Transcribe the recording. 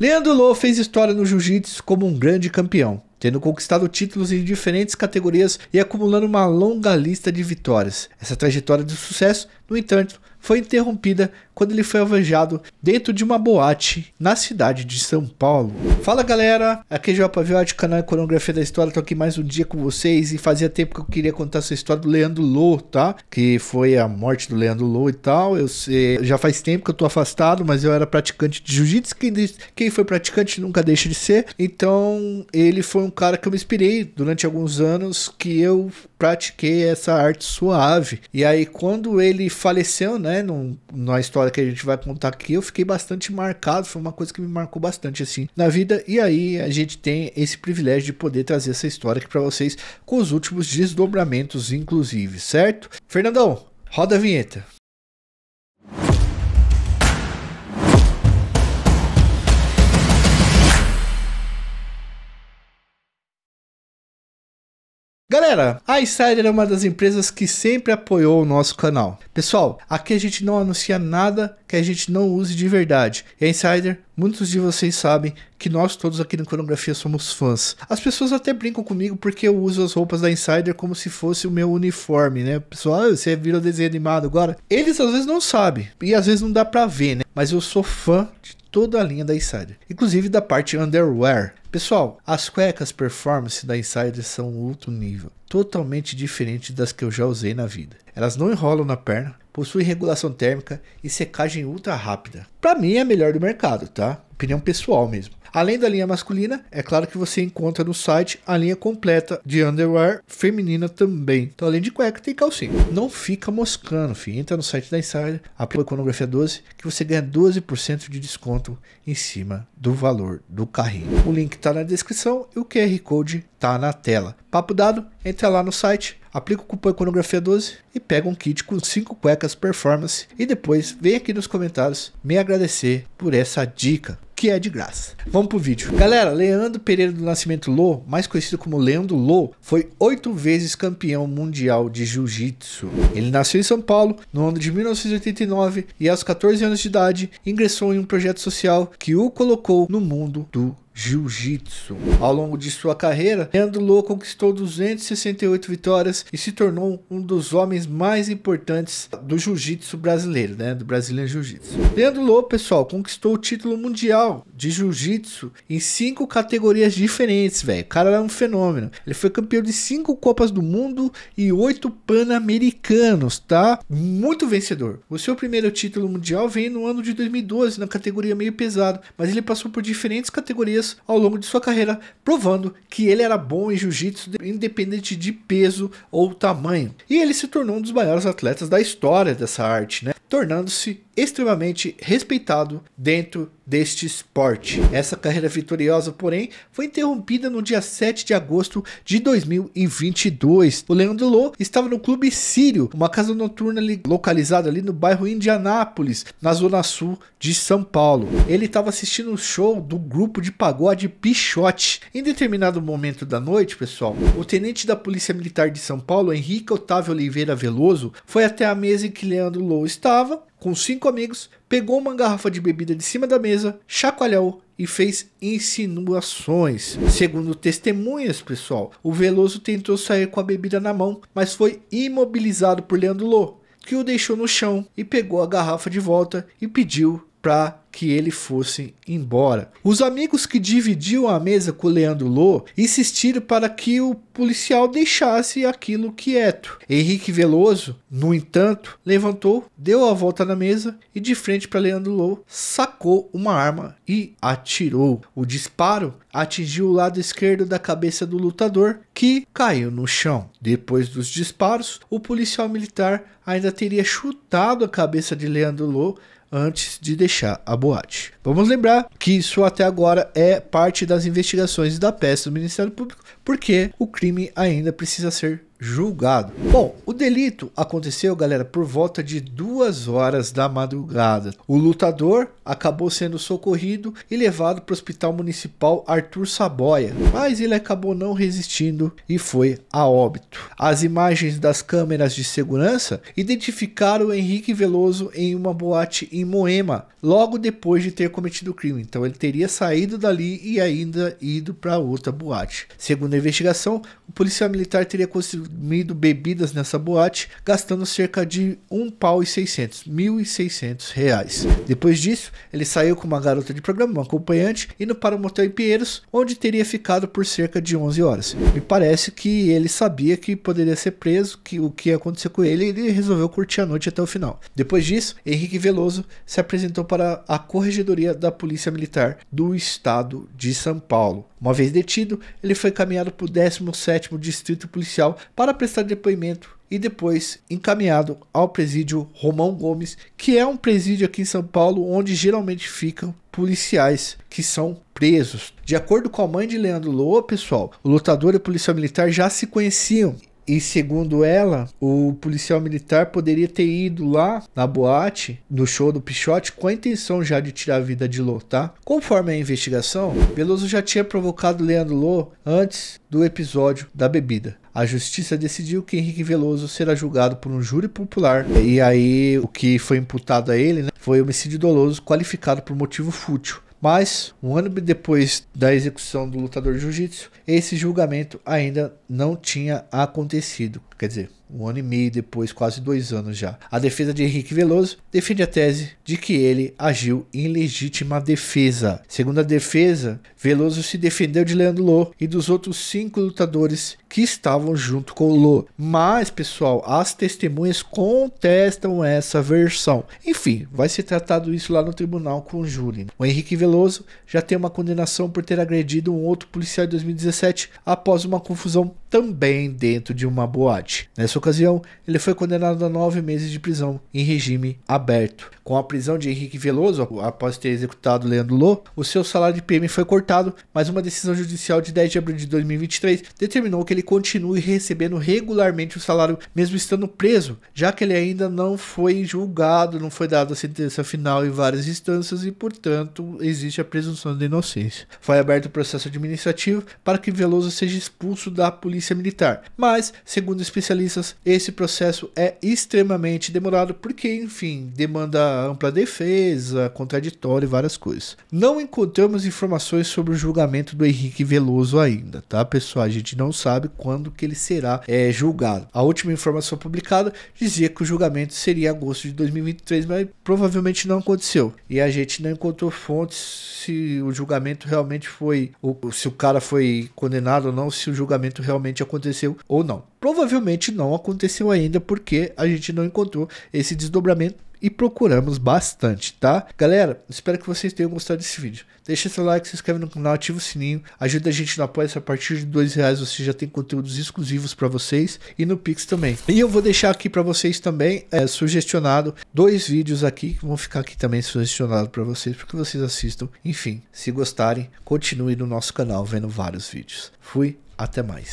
Leandro Lô fez história no jiu-jitsu como um grande campeão, tendo conquistado títulos em diferentes categorias e acumulando uma longa lista de vitórias. Essa trajetória de sucesso, no entanto, foi interrompida quando ele foi alvejado dentro de uma boate na cidade de São Paulo. Fala galera, aqui é João Paviotti, canal Coreografia da História, tô aqui mais um dia com vocês e fazia tempo que eu queria contar essa história do Leandro Lou, tá? Que foi a morte do Leandro Lou e tal. Eu sei, já faz tempo que eu tô afastado, mas eu era praticante de jiu-jitsu, quem, quem foi praticante nunca deixa de ser. Então, ele foi um cara que eu me inspirei durante alguns anos que eu pratiquei essa arte suave. E aí quando ele faleceu, né? né, num, na história que a gente vai contar aqui, eu fiquei bastante marcado, foi uma coisa que me marcou bastante assim na vida. E aí a gente tem esse privilégio de poder trazer essa história aqui para vocês com os últimos desdobramentos, inclusive, certo? Fernandão, roda a vinheta. Galera, a Insider é uma das empresas que sempre apoiou o nosso canal. Pessoal, aqui a gente não anuncia nada que a gente não use de verdade. E a Insider, muitos de vocês sabem que nós todos aqui na coreografia somos fãs. As pessoas até brincam comigo porque eu uso as roupas da Insider como se fosse o meu uniforme, né? Pessoal, ah, você virou desenho animado agora? Eles às vezes não sabem e às vezes não dá pra ver, né? Mas eu sou fã de toda a linha da Insider, inclusive da parte underwear. Pessoal, as cuecas performance da Insider são outro nível, totalmente diferente das que eu já usei na vida. Elas não enrolam na perna, possuem regulação térmica e secagem ultra rápida. Para mim é a melhor do mercado, tá? opinião pessoal mesmo. Além da linha masculina, é claro que você encontra no site a linha completa de underwear feminina também. Então, além de cueca, tem calcinha. Não fica moscando, filho. Entra no site da Insider, aplica Iconografia 12, que você ganha 12% de desconto em cima do valor do carrinho. O link está na descrição e o QR Code está na tela. Papo dado, entra lá no site, aplica o cupom Iconografia 12 e pega um kit com 5 cuecas performance. E depois vem aqui nos comentários me agradecer por essa dica que é de graça. Vamos pro vídeo. Galera, Leandro Pereira do Nascimento Lô, mais conhecido como Leandro Lô, foi oito vezes campeão mundial de jiu-jitsu. Ele nasceu em São Paulo no ano de 1989 e aos 14 anos de idade ingressou em um projeto social que o colocou no mundo do jiu-jitsu. Ao longo de sua carreira, Leandro Lô conquistou 268 vitórias e se tornou um dos homens mais importantes do jiu-jitsu brasileiro, né, do Brazilian Jiu-Jitsu. Leandro Lô, pessoal, conquistou o título mundial de jiu-jitsu em cinco categorias diferentes, velho. O cara é um fenômeno. Ele foi campeão de cinco Copas do Mundo e oito Pan-Americanos, tá? Muito vencedor. O seu primeiro título mundial vem no ano de 2012 na categoria meio pesado, mas ele passou por diferentes categorias ao longo de sua carreira, provando que ele era bom em jiu-jitsu independente de peso ou tamanho. E ele se tornou um dos maiores atletas da história dessa arte, né? tornando-se extremamente respeitado dentro deste esporte. Essa carreira vitoriosa, porém, foi interrompida no dia 7 de agosto de 2022. O Leandro Lô estava no Clube Sírio, uma casa noturna ali, localizada ali no bairro Indianápolis, na zona sul de São Paulo. Ele estava assistindo um show do grupo de pagode Pichote. Em determinado momento da noite, pessoal, o tenente da Polícia Militar de São Paulo, Henrique Otávio Oliveira Veloso, foi até a mesa em que Leandro Lou estava com cinco amigos, pegou uma garrafa de bebida de cima da mesa, chacoalhou e fez insinuações. Segundo testemunhas, pessoal, o Veloso tentou sair com a bebida na mão, mas foi imobilizado por Leandro Lô, que o deixou no chão e pegou a garrafa de volta e pediu para que ele fosse embora. Os amigos que dividiam a mesa com Leandro Lô insistiram para que o policial deixasse aquilo quieto. Henrique Veloso, no entanto, levantou, deu a volta na mesa e de frente para Leandro Lô sacou uma arma e atirou. O disparo atingiu o lado esquerdo da cabeça do lutador, que caiu no chão. Depois dos disparos, o policial militar ainda teria chutado a cabeça de Leandro Lô antes de deixar a boate. Vamos lembrar que isso até agora é parte das investigações da peça do Ministério Público, porque o crime ainda precisa ser julgado. Bom, o delito aconteceu, galera, por volta de duas horas da madrugada. O lutador acabou sendo socorrido e levado para o Hospital Municipal Arthur Saboia, mas ele acabou não resistindo e foi a óbito. As imagens das câmeras de segurança identificaram Henrique Veloso em uma boate em Moema, logo depois de ter cometido o crime. Então ele teria saído dali e ainda ido para outra boate. Segundo a investigação, o policial militar teria conseguido consumido bebidas nessa boate, gastando cerca de um pau e seiscentos mil e seiscentos reais. Depois disso, ele saiu com uma garota de programa, uma acompanhante, indo para o um motel em Pinheiros, onde teria ficado por cerca de 11 horas. Me parece que ele sabia que poderia ser preso, que o que aconteceu com ele, ele resolveu curtir a noite até o final. Depois disso, Henrique Veloso se apresentou para a corregedoria da Polícia Militar do Estado de São Paulo. Uma vez detido, ele foi encaminhado para o 17º Distrito Policial para prestar depoimento e depois encaminhado ao presídio Romão Gomes, que é um presídio aqui em São Paulo onde geralmente ficam policiais que são presos. De acordo com a mãe de Leandro Loa, pessoal, o lutador e o policial militar já se conheciam e segundo ela, o policial militar poderia ter ido lá na boate, no show do Pichote, com a intenção já de tirar a vida de Lô, tá? Conforme a investigação, Veloso já tinha provocado Leandro Lô antes do episódio da bebida. A justiça decidiu que Henrique Veloso será julgado por um júri popular. E aí, o que foi imputado a ele né, foi homicídio doloso qualificado por motivo fútil. Mas, um ano depois da execução do lutador de jiu-jitsu, esse julgamento ainda não tinha acontecido. Quer dizer, um ano e meio depois, quase dois anos já. A defesa de Henrique Veloso defende a tese de que ele agiu em legítima defesa. Segundo a defesa, Veloso se defendeu de Leandro Lô e dos outros cinco lutadores que estavam junto com o Lô. Mas, pessoal, as testemunhas contestam essa versão. Enfim, vai ser tratado isso lá no tribunal com o júri. O Henrique Veloso já tem uma condenação por ter agredido um outro policial em 2017 após uma confusão também dentro de uma boate. Nessa ocasião, ele foi condenado a nove meses de prisão em regime aberto. Com a prisão de Henrique Veloso, após ter executado Leandro Lô, o seu salário de PM foi cortado, mas uma decisão judicial de 10 de abril de 2023 determinou que ele continue recebendo regularmente o salário, mesmo estando preso, já que ele ainda não foi julgado, não foi dada a sentença final em várias instâncias e, portanto, existe a presunção de inocência. Foi aberto o processo administrativo para que Veloso seja expulso da polícia polícia militar. Mas, segundo especialistas, esse processo é extremamente demorado porque, enfim, demanda ampla defesa, contraditório e várias coisas. Não encontramos informações sobre o julgamento do Henrique Veloso ainda, tá, pessoal? A gente não sabe quando que ele será é, julgado. A última informação publicada dizia que o julgamento seria em agosto de 2023, mas provavelmente não aconteceu. E a gente não encontrou fontes se o julgamento realmente foi, se o cara foi condenado ou não, se o julgamento realmente realmente aconteceu ou não. Provavelmente não aconteceu ainda porque a gente não encontrou esse desdobramento e procuramos bastante, tá? Galera, espero que vocês tenham gostado desse vídeo. Deixa seu like, se inscreve no canal, ativa o sininho, ajuda a gente no apoio. A partir de dois reais você já tem conteúdos exclusivos para vocês e no Pix também. E eu vou deixar aqui para vocês também é, sugestionado dois vídeos aqui que vão ficar aqui também sugestionado para vocês, para que vocês assistam. Enfim, se gostarem, continue no nosso canal vendo vários vídeos. Fui, até mais.